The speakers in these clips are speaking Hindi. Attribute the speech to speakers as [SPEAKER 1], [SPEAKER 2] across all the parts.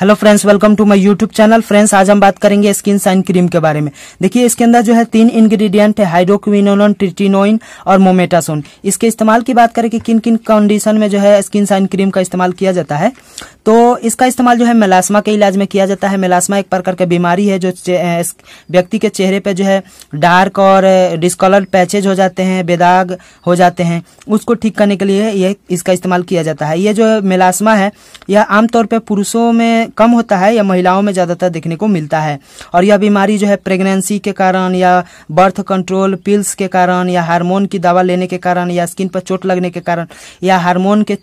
[SPEAKER 1] hello friends welcome to my YouTube channel friends आज हम बात करेंगे स्किन साइन क्रीम के बारे में देखिए इसके अंदर जो है तीन इंग्रेडिएंट है हाइड्रोक्विनोन ट्रिटिनोइन और मोमेटासोन इसके इस्तेमाल की बात करें कि किन किन कंडीशन में जो है स्किन साइन क्रीम का इस्तेमाल किया जाता है तो इसका इस्तेमाल जो है मेलास्मा के इलाज में किया जाता है मेलास्मा एक प्रकार की बीमारी है जो व्यक्ति के चेहरे पर जो है डार्क और डिस्कलर पैचेज हो जाते हैं बेदाग हो जाते हैं उसको ठीक करने के लिए यह इसका इस्तेमाल किया जाता है ये जो मेलास्मा है यह आमतौर पर पुरुषों में कम होता है या महिलाओं में ज़्यादातर देखने को मिलता है और यह बीमारी जो है प्रेगनेंसी के कारण या बर्थ कंट्रोल पिल्स के कारण या हार्मोन की दवा लेने के कारण या स्किन पर चोट लगने के कारण या हार्मोन के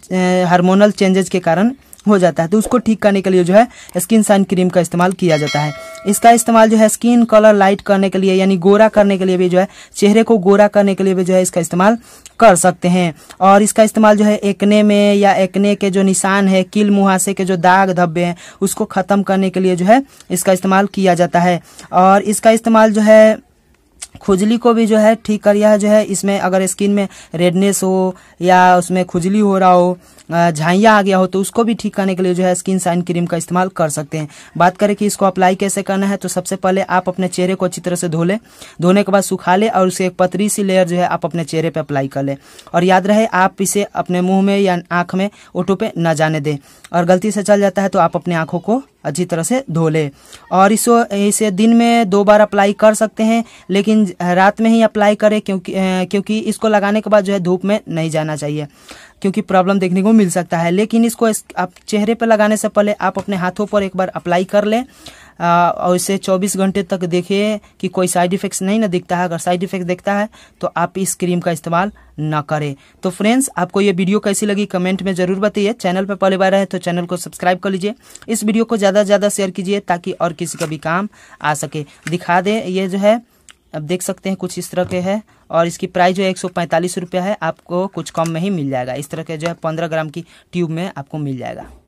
[SPEAKER 1] हार्मोनल चेंजेज के कारण हो जाता है तो उसको ठीक करने के लिए जो है स्किन सन क्रीम का इस्तेमाल किया जाता है इसका इस्तेमाल जो है स्किन कलर लाइट करने के लिए यानी गोरा करने के लिए भी जो है चेहरे को गोरा करने के लिए भी जो है इसका इस्तेमाल कर सकते हैं और इसका इस्तेमाल जो है एकने में या एकने के जो निशान है किल मुहासे के जो दाग धब्बे हैं उसको ख़त्म करने के लिए जो है इसका इस्तेमाल किया जाता है और इसका इस्तेमाल जो है खुजली को भी जो है ठीक करिए जो है इसमें अगर स्किन में रेडनेस हो या उसमें खुजली हो रहा हो झाइया आ गया हो तो उसको भी ठीक करने के लिए जो है स्किन साइन क्रीम का इस्तेमाल कर सकते हैं बात करें कि इसको अप्लाई कैसे करना है तो सबसे पहले आप अपने चेहरे को अच्छी तरह से धो लें धोने के बाद सुखा लें और उसे एक पतरी सी लेयर जो है आप अपने चेहरे पर अप्लाई कर लें और याद रहे आप इसे अपने मुँह में या आँख में ओटो पे न जाने दें और गलती से चल जाता है तो आप अपने आँखों को अच्छी तरह से धो ले और इसको इसे दिन में दो बार अप्लाई कर सकते हैं लेकिन रात में ही अप्लाई करें क्योंकि क्योंकि इसको लगाने के बाद जो है धूप में नहीं जाना चाहिए क्योंकि प्रॉब्लम देखने को मिल सकता है लेकिन इसको इस, आप चेहरे पर लगाने से पहले आप अपने हाथों पर एक बार अप्लाई कर लें और इसे 24 घंटे तक देखिए कि कोई साइड इफेक्ट्स नहीं ना दिखता है अगर साइड इफेक्ट दिखता है तो आप इस क्रीम का इस्तेमाल ना करें तो फ्रेंड्स आपको ये वीडियो कैसी लगी कमेंट में जरूर बताइए चैनल पर पहली बार है तो चैनल को सब्सक्राइब कर लीजिए इस वीडियो को ज़्यादा से ज़्यादा शेयर कीजिए ताकि और किसी का भी काम आ सके दिखा दें ये जो है अब देख सकते हैं कुछ इस तरह के है और इसकी प्राइस जो है एक सौ पैंतालीस रुपया है आपको कुछ कम में ही मिल जाएगा इस तरह के जो है पंद्रह ग्राम की ट्यूब में आपको मिल जाएगा